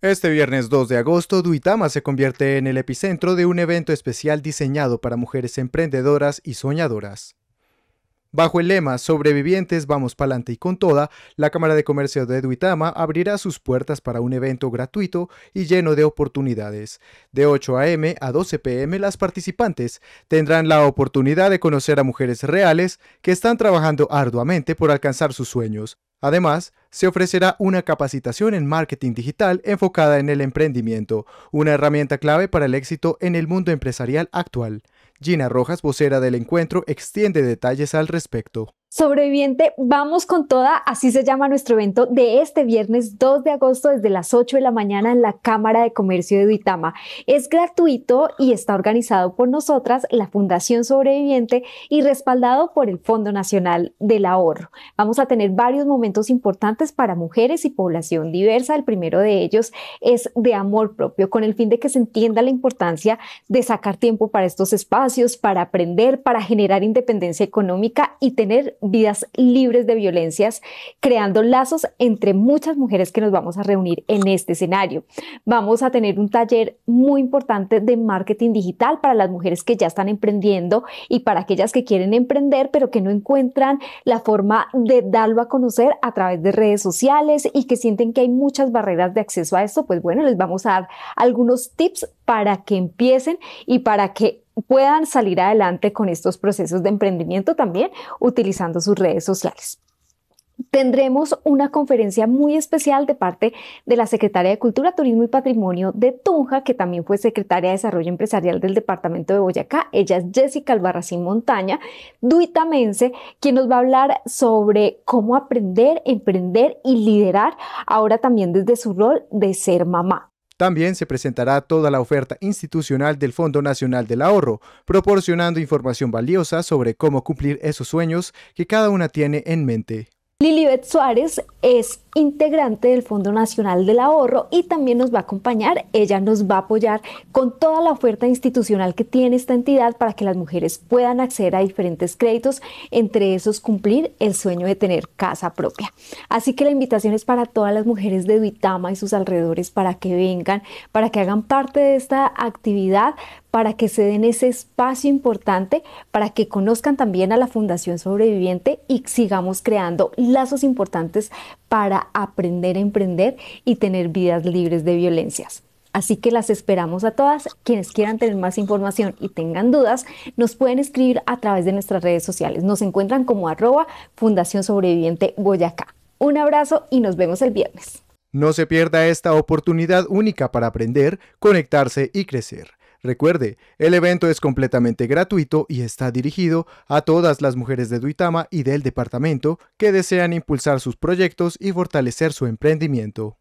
Este viernes 2 de agosto, Duitama se convierte en el epicentro de un evento especial diseñado para mujeres emprendedoras y soñadoras. Bajo el lema Sobrevivientes, vamos pa'lante y con toda, la Cámara de Comercio de Duitama abrirá sus puertas para un evento gratuito y lleno de oportunidades. De 8 a.m. a 12 p.m. las participantes tendrán la oportunidad de conocer a mujeres reales que están trabajando arduamente por alcanzar sus sueños, Además, se ofrecerá una capacitación en marketing digital enfocada en el emprendimiento, una herramienta clave para el éxito en el mundo empresarial actual. Gina Rojas, vocera del encuentro, extiende detalles al respecto. Sobreviviente, vamos con toda, así se llama nuestro evento de este viernes 2 de agosto desde las 8 de la mañana en la Cámara de Comercio de Duitama. Es gratuito y está organizado por nosotras, la Fundación Sobreviviente y respaldado por el Fondo Nacional del Ahorro. Vamos a tener varios momentos importantes para mujeres y población diversa. El primero de ellos es de amor propio, con el fin de que se entienda la importancia de sacar tiempo para estos espacios, para aprender, para generar independencia económica y tener vidas libres de violencias, creando lazos entre muchas mujeres que nos vamos a reunir en este escenario. Vamos a tener un taller muy importante de marketing digital para las mujeres que ya están emprendiendo y para aquellas que quieren emprender pero que no encuentran la forma de darlo a conocer a través de redes sociales y que sienten que hay muchas barreras de acceso a esto, pues bueno, les vamos a dar algunos tips para que empiecen y para que puedan salir adelante con estos procesos de emprendimiento también utilizando sus redes sociales. Tendremos una conferencia muy especial de parte de la Secretaria de Cultura, Turismo y Patrimonio de Tunja, que también fue Secretaria de Desarrollo Empresarial del Departamento de Boyacá. Ella es Jessica Albarracín Montaña, duitamense, quien nos va a hablar sobre cómo aprender, emprender y liderar ahora también desde su rol de ser mamá. También se presentará toda la oferta institucional del Fondo Nacional del Ahorro, proporcionando información valiosa sobre cómo cumplir esos sueños que cada una tiene en mente. Lilibet Suárez es integrante del Fondo Nacional del Ahorro y también nos va a acompañar, ella nos va a apoyar con toda la oferta institucional que tiene esta entidad para que las mujeres puedan acceder a diferentes créditos, entre esos cumplir el sueño de tener casa propia. Así que la invitación es para todas las mujeres de Duitama y sus alrededores para que vengan, para que hagan parte de esta actividad, para que se den ese espacio importante, para que conozcan también a la Fundación Sobreviviente y sigamos creando lazos importantes para aprender a emprender y tener vidas libres de violencias. Así que las esperamos a todas. Quienes quieran tener más información y tengan dudas, nos pueden escribir a través de nuestras redes sociales. Nos encuentran como arroba Fundación Sobreviviente Boyacá. Un abrazo y nos vemos el viernes. No se pierda esta oportunidad única para aprender, conectarse y crecer. Recuerde, el evento es completamente gratuito y está dirigido a todas las mujeres de Duitama y del departamento que desean impulsar sus proyectos y fortalecer su emprendimiento.